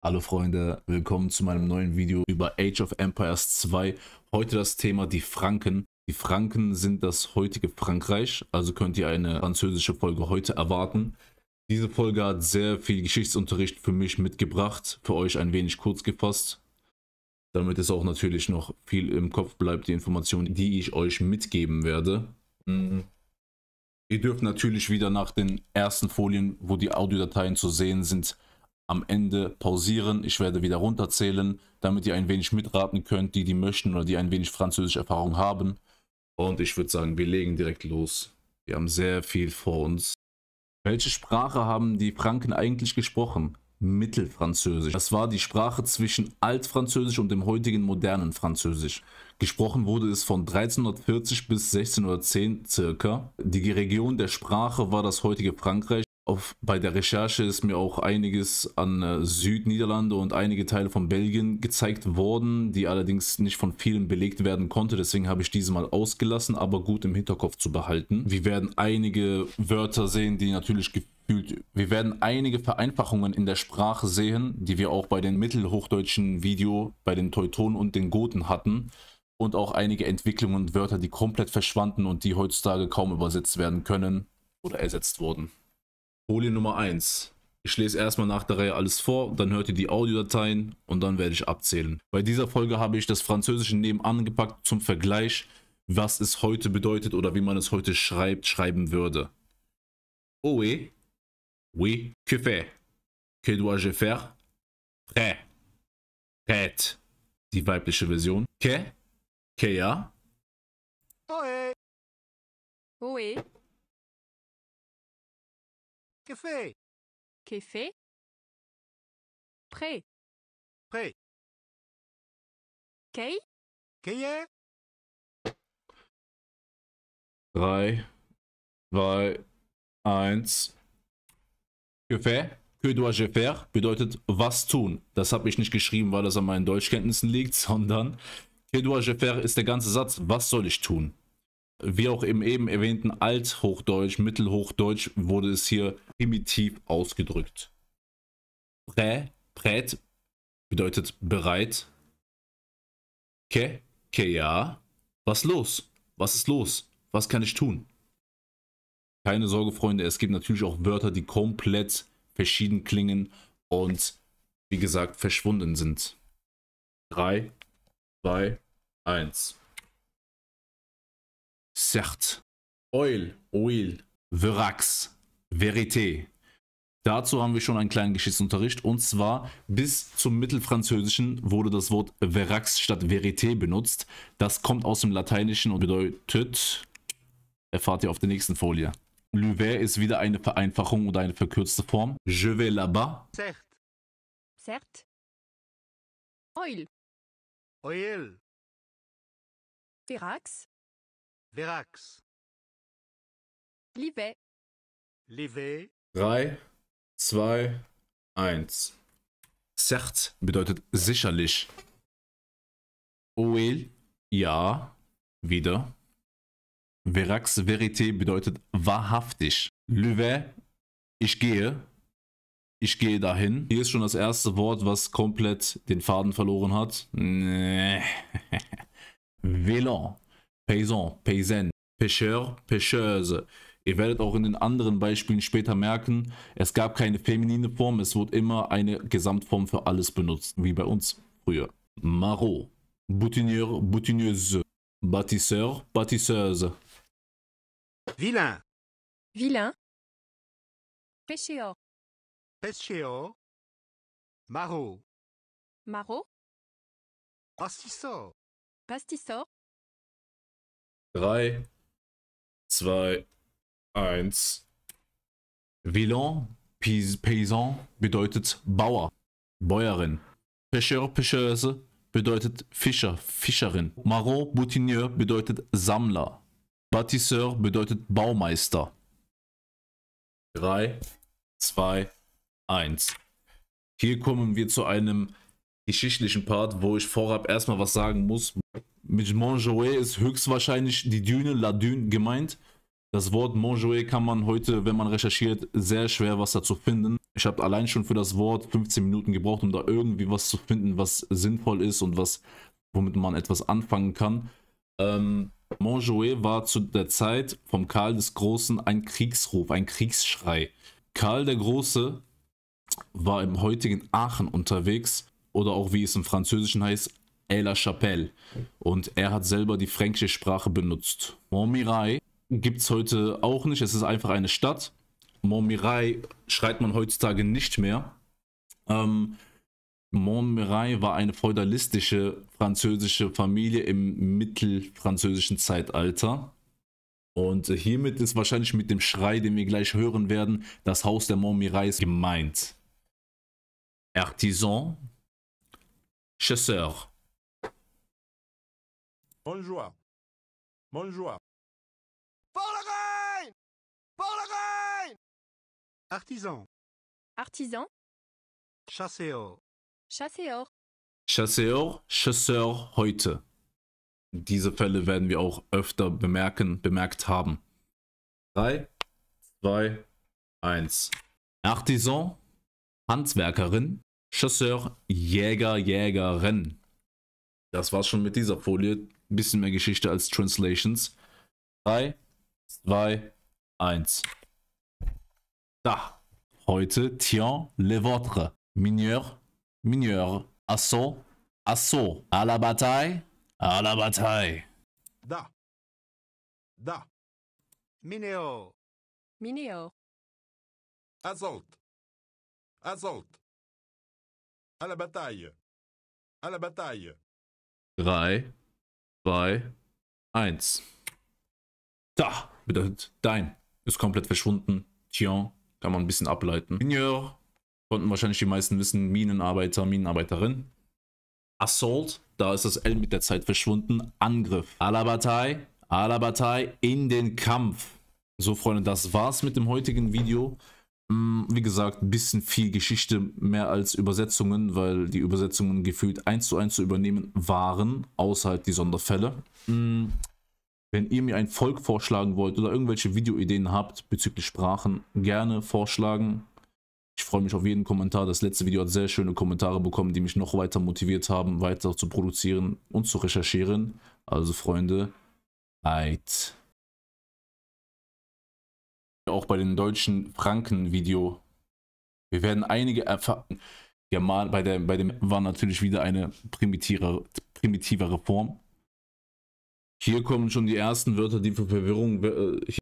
Hallo Freunde, willkommen zu meinem neuen Video über Age of Empires 2. Heute das Thema die Franken. Die Franken sind das heutige Frankreich, also könnt ihr eine französische Folge heute erwarten. Diese Folge hat sehr viel Geschichtsunterricht für mich mitgebracht, für euch ein wenig kurz gefasst, damit es auch natürlich noch viel im Kopf bleibt, die Informationen, die ich euch mitgeben werde. Mhm. Ihr dürft natürlich wieder nach den ersten Folien, wo die Audiodateien zu sehen sind, am Ende pausieren. Ich werde wieder runterzählen, damit ihr ein wenig mitraten könnt, die, die möchten oder die ein wenig französische Erfahrung haben. Und ich würde sagen, wir legen direkt los. Wir haben sehr viel vor uns. Welche Sprache haben die Franken eigentlich gesprochen? Mittelfranzösisch. Das war die Sprache zwischen Altfranzösisch und dem heutigen modernen Französisch. Gesprochen wurde es von 1340 bis 1610 circa. Die Region der Sprache war das heutige Frankreich auf, bei der Recherche ist mir auch einiges an äh, Südniederlande und einige Teile von Belgien gezeigt worden, die allerdings nicht von vielen belegt werden konnte. Deswegen habe ich diese mal ausgelassen, aber gut im Hinterkopf zu behalten. Wir werden einige Wörter sehen, die natürlich gefühlt. Wir werden einige Vereinfachungen in der Sprache sehen, die wir auch bei den mittelhochdeutschen Video, bei den Teutonen und den Goten hatten. Und auch einige Entwicklungen und Wörter, die komplett verschwanden und die heutzutage kaum übersetzt werden können oder ersetzt wurden. Folie Nummer 1. Ich lese erstmal nach der Reihe alles vor, dann hört ihr die Audiodateien und dann werde ich abzählen. Bei dieser Folge habe ich das Französische nebenan gepackt zum Vergleich, was es heute bedeutet oder wie man es heute schreibt, schreiben würde. Oh oui. Oui. Que fait? Que dois-je faire? Prêt. Prêt. Die weibliche Version. Que? Que ja? Oui. Oui. Café. Café. Prêt. Prêt. Kei. Kaye. Drei, zwei, eins. Que fait? Que dois-je faire? Bedeutet was tun. Das habe ich nicht geschrieben, weil das an meinen Deutschkenntnissen liegt, sondern Que dois-je faire ist der ganze Satz. Was soll ich tun? wie auch im eben erwähnten Althochdeutsch, Mittelhochdeutsch wurde es hier primitiv ausgedrückt. Prä, prät bedeutet bereit. Ke, ke ja. Was los? Was ist los? Was kann ich tun? Keine Sorge, Freunde, es gibt natürlich auch Wörter, die komplett verschieden klingen und wie gesagt verschwunden sind. 3, 2, 1. Cert, Oil, Oil, Verax, Verité. Dazu haben wir schon einen kleinen Geschichtsunterricht und zwar bis zum Mittelfranzösischen wurde das Wort Verax statt Verité benutzt. Das kommt aus dem Lateinischen und bedeutet, erfahrt ihr auf der nächsten Folie. Lüvet ist wieder eine Vereinfachung oder eine verkürzte Form. Je vais là-bas. Cert. Cert. Oil. Oil. Verax. Verax. Livet. Livet. 3, 2, 1. Cert bedeutet sicherlich. Oel, ja, wieder. Verax Verité bedeutet wahrhaftig. Lüve, ich gehe. Ich gehe dahin. Hier ist schon das erste Wort, was komplett den Faden verloren hat. Nee. Velan. Paysan, Paysan, Pêcheur, Pêcheuse. Ihr werdet auch in den anderen Beispielen später merken, es gab keine feminine Form, es wurde immer eine Gesamtform für alles benutzt, wie bei uns früher. Marot, Boutonnier, Boutonnieuse, Bâtisseur, Bâtisseuse. Vilain. Vilain. Pêcheur. Pêcheur. Marot. Marot. Pastisseur. Pastisseur. 3, 2, 1. Villon, Paysan bedeutet Bauer, Bäuerin. Pêcheur, Pêcheuse bedeutet Fischer, Fischerin. Marot, Boutineur bedeutet Sammler. Bâtisseur bedeutet Baumeister. 3, 2, 1. Hier kommen wir zu einem geschichtlichen Part, wo ich vorab erstmal was sagen muss. Mit Montjoie ist höchstwahrscheinlich die Düne, La Dune gemeint. Das Wort Montjoie kann man heute, wenn man recherchiert, sehr schwer was dazu finden. Ich habe allein schon für das Wort 15 Minuten gebraucht, um da irgendwie was zu finden, was sinnvoll ist und was, womit man etwas anfangen kann. Ähm, Montjoie war zu der Zeit vom Karl des Großen ein Kriegsruf, ein Kriegsschrei. Karl der Große war im heutigen Aachen unterwegs oder auch wie es im Französischen heißt, El La Chapelle. Und er hat selber die fränkische Sprache benutzt. Montmirail gibt es heute auch nicht. Es ist einfach eine Stadt. Montmirail schreit man heutzutage nicht mehr. Ähm, Montmirail war eine feudalistische französische Familie im mittelfranzösischen Zeitalter. Und hiermit ist wahrscheinlich mit dem Schrei, den wir gleich hören werden, das Haus der Montmirais gemeint. Artisan, Chasseur. Bonjour. Bonjour. Vorne rein! Vorne rein! Artisan. Artisan. Chasseur. Chasseur. Chasseur, Chasseur heute. Diese Fälle werden wir auch öfter bemerken, bemerkt haben. 3, 2, 1. Artisan, Handwerkerin, Chasseur, Jäger, Jägerin. Das war's schon mit dieser Folie ein bisschen mehr Geschichte als Translations. 3, 2, 1. Da. Heute tiens le vôtres. Mineur, mineur. Assaut, assaut. À la bataille, à la bataille. Da. Da. Mineo. Mineo. Assault. Assault. À la bataille. À la bataille. 3, 2, 1. Da bedeutet dein. Ist komplett verschwunden. Tian kann man ein bisschen ableiten. Mineur konnten wahrscheinlich die meisten wissen. Minenarbeiter, Minenarbeiterin. Assault, da ist das L mit der Zeit verschwunden. Angriff. Alabatai, Alabatai in den Kampf. So Freunde, das war's mit dem heutigen Video. Mm, wie gesagt, ein bisschen viel Geschichte mehr als Übersetzungen, weil die Übersetzungen gefühlt eins zu eins zu übernehmen waren, außer halt die Sonderfälle. Mm, wenn ihr mir ein Volk vorschlagen wollt oder irgendwelche Videoideen habt bezüglich Sprachen, gerne vorschlagen. Ich freue mich auf jeden Kommentar. Das letzte Video hat sehr schöne Kommentare bekommen, die mich noch weiter motiviert haben, weiter zu produzieren und zu recherchieren. Also Freunde, Eid auch bei den deutschen Franken-Video. Wir werden einige erfahren. German, bei, der, bei dem war natürlich wieder eine primitivere, primitivere Form. Hier kommen schon die ersten Wörter, die für Verwirrung äh,